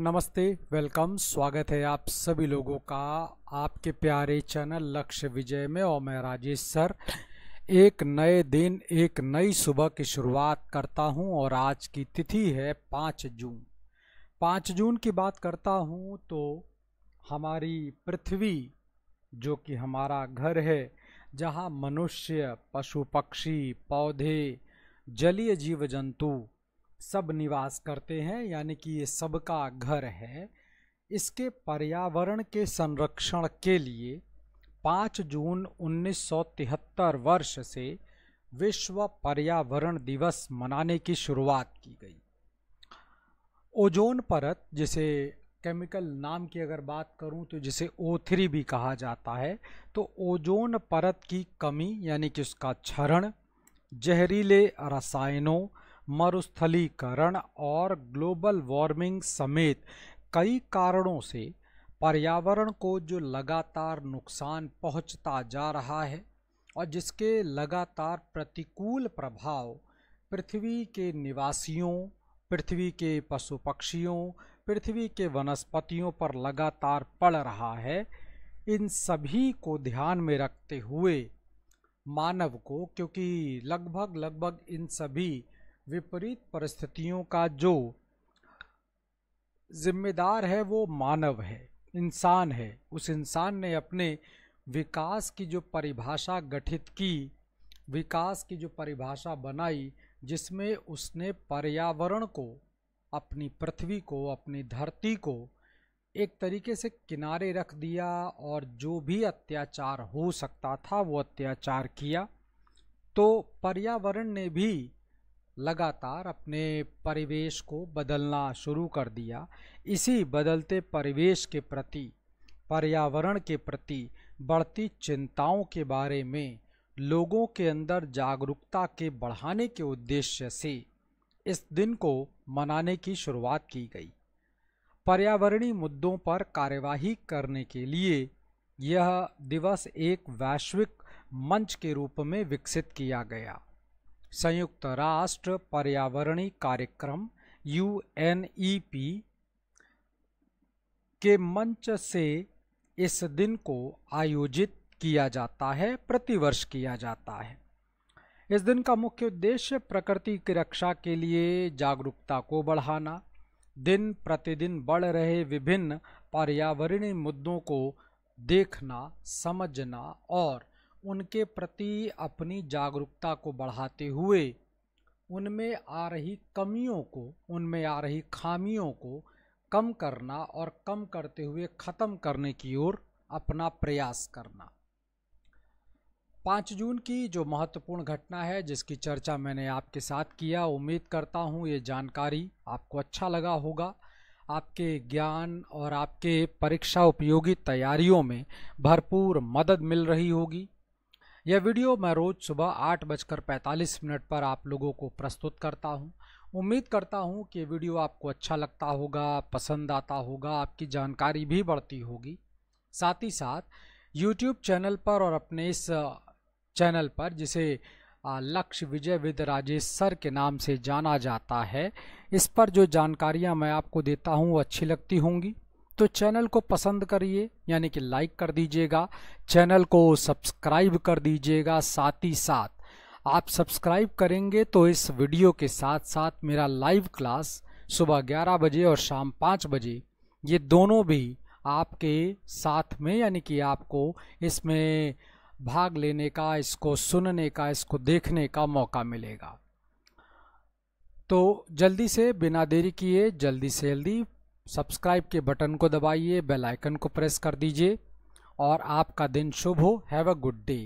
नमस्ते वेलकम स्वागत है आप सभी लोगों का आपके प्यारे चैनल लक्ष्य विजय में और मैं राजेश सर एक नए दिन एक नई सुबह की शुरुआत करता हूं और आज की तिथि है पाँच जून पाँच जून की बात करता हूं तो हमारी पृथ्वी जो कि हमारा घर है जहां मनुष्य पशु पक्षी पौधे जलीय जीव जंतु सब निवास करते हैं यानी कि ये सबका घर है इसके पर्यावरण के संरक्षण के लिए 5 जून 1973 वर्ष से विश्व पर्यावरण दिवस मनाने की शुरुआत की गई ओजोन परत जिसे केमिकल नाम की अगर बात करूं तो जिसे O3 भी कहा जाता है तो ओजोन परत की कमी यानी कि उसका क्षरण जहरीले रसायनों मरुस्थलीकरण और ग्लोबल वार्मिंग समेत कई कारणों से पर्यावरण को जो लगातार नुकसान पहुंचता जा रहा है और जिसके लगातार प्रतिकूल प्रभाव पृथ्वी के निवासियों पृथ्वी के पशु पक्षियों पृथ्वी के वनस्पतियों पर लगातार पड़ रहा है इन सभी को ध्यान में रखते हुए मानव को क्योंकि लगभग लगभग इन सभी विपरीत परिस्थितियों का जो जिम्मेदार है वो मानव है इंसान है उस इंसान ने अपने विकास की जो परिभाषा गठित की विकास की जो परिभाषा बनाई जिसमें उसने पर्यावरण को अपनी पृथ्वी को अपनी धरती को एक तरीके से किनारे रख दिया और जो भी अत्याचार हो सकता था वो अत्याचार किया तो पर्यावरण ने भी लगातार अपने परिवेश को बदलना शुरू कर दिया इसी बदलते परिवेश के प्रति पर्यावरण के प्रति बढ़ती चिंताओं के बारे में लोगों के अंदर जागरूकता के बढ़ाने के उद्देश्य से इस दिन को मनाने की शुरुआत की गई पर्यावरणीय मुद्दों पर कार्यवाही करने के लिए यह दिवस एक वैश्विक मंच के रूप में विकसित किया गया संयुक्त राष्ट्र पर्यावरणीय कार्यक्रम यू e के मंच से इस दिन को आयोजित किया जाता है प्रतिवर्ष किया जाता है इस दिन का मुख्य उद्देश्य प्रकृति की रक्षा के लिए जागरूकता को बढ़ाना दिन प्रतिदिन बढ़ रहे विभिन्न पर्यावरणीय मुद्दों को देखना समझना और उनके प्रति अपनी जागरूकता को बढ़ाते हुए उनमें आ रही कमियों को उनमें आ रही खामियों को कम करना और कम करते हुए ख़त्म करने की ओर अपना प्रयास करना पाँच जून की जो महत्वपूर्ण घटना है जिसकी चर्चा मैंने आपके साथ किया उम्मीद करता हूँ ये जानकारी आपको अच्छा लगा होगा आपके ज्ञान और आपके परीक्षा उपयोगी तैयारियों में भरपूर मदद मिल रही होगी यह वीडियो मैं रोज़ सुबह आठ बजकर पैंतालीस मिनट पर आप लोगों को प्रस्तुत करता हूँ उम्मीद करता हूँ कि वीडियो आपको अच्छा लगता होगा पसंद आता होगा आपकी जानकारी भी बढ़ती होगी साथ ही साथ YouTube चैनल पर और अपने इस चैनल पर जिसे लक्ष्य विजय विद राजेश सर के नाम से जाना जाता है इस पर जो जानकारियाँ मैं आपको देता हूँ वो अच्छी लगती होंगी तो चैनल को पसंद करिए यानी कि लाइक कर दीजिएगा चैनल को सब्सक्राइब कर दीजिएगा साथ ही साथ आप सब्सक्राइब करेंगे तो इस वीडियो के साथ साथ मेरा लाइव क्लास सुबह 11 बजे और शाम 5 बजे ये दोनों भी आपके साथ में यानी कि आपको इसमें भाग लेने का इसको सुनने का इसको देखने का मौका मिलेगा तो जल्दी से बिना देरी किए जल्दी से जल्दी सब्सक्राइब के बटन को दबाइए बेल आइकन को प्रेस कर दीजिए और आपका दिन शुभ हो हैव अ गुड डे